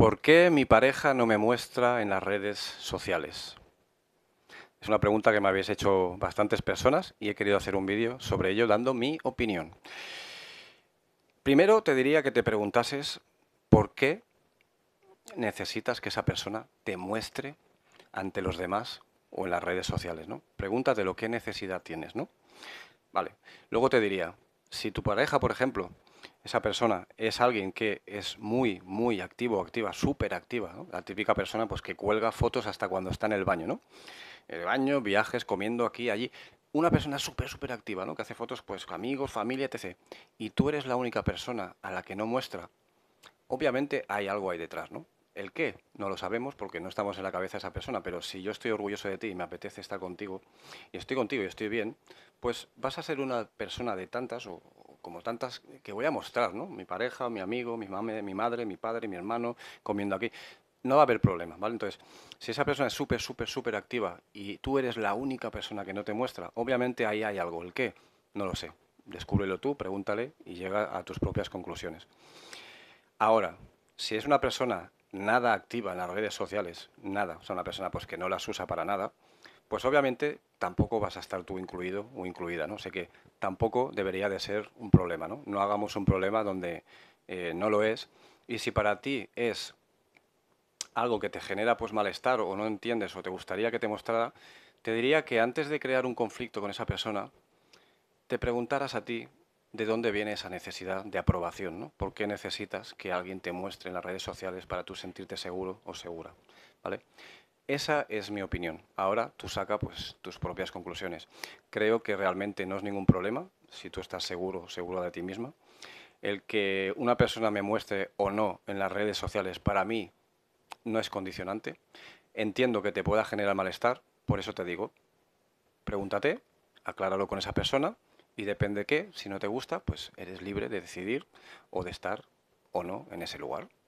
¿Por qué mi pareja no me muestra en las redes sociales? Es una pregunta que me habéis hecho bastantes personas y he querido hacer un vídeo sobre ello dando mi opinión. Primero te diría que te preguntases por qué necesitas que esa persona te muestre ante los demás o en las redes sociales, ¿no? Pregúntate lo que necesidad tienes, ¿no? Vale. Luego te diría, si tu pareja, por ejemplo, esa persona es alguien que es muy, muy activo, activa, súper activa, ¿no? la típica persona pues, que cuelga fotos hasta cuando está en el baño, ¿no? El baño, viajes, comiendo aquí, allí. Una persona súper, súper activa, ¿no? Que hace fotos pues con amigos, familia, etc. Y tú eres la única persona a la que no muestra. Obviamente hay algo ahí detrás, ¿no? ¿El qué? No lo sabemos porque no estamos en la cabeza de esa persona, pero si yo estoy orgulloso de ti y me apetece estar contigo, y estoy contigo y estoy bien, pues vas a ser una persona de tantas o como tantas que voy a mostrar, ¿no? Mi pareja, mi amigo, mi, mi madre, mi padre, mi hermano, comiendo aquí. No va a haber problema, ¿vale? Entonces, si esa persona es súper, súper, súper activa y tú eres la única persona que no te muestra, obviamente ahí hay algo. ¿El qué? No lo sé. Descúbrelo tú, pregúntale y llega a tus propias conclusiones. Ahora, si es una persona nada activa en las redes sociales, nada, o sea, una persona pues que no las usa para nada, pues obviamente tampoco vas a estar tú incluido o incluida, ¿no? sé que tampoco debería de ser un problema, ¿no? No hagamos un problema donde eh, no lo es. Y si para ti es algo que te genera pues malestar o no entiendes o te gustaría que te mostrara, te diría que antes de crear un conflicto con esa persona, te preguntaras a ti de dónde viene esa necesidad de aprobación, ¿no? ¿Por qué necesitas que alguien te muestre en las redes sociales para tú sentirte seguro o segura? ¿Vale? Esa es mi opinión. Ahora tú saca pues, tus propias conclusiones. Creo que realmente no es ningún problema, si tú estás seguro, seguro de ti misma, el que una persona me muestre o no en las redes sociales, para mí no es condicionante. Entiendo que te pueda generar malestar, por eso te digo, pregúntate, acláralo con esa persona y depende de qué, si no te gusta, pues eres libre de decidir o de estar o no en ese lugar.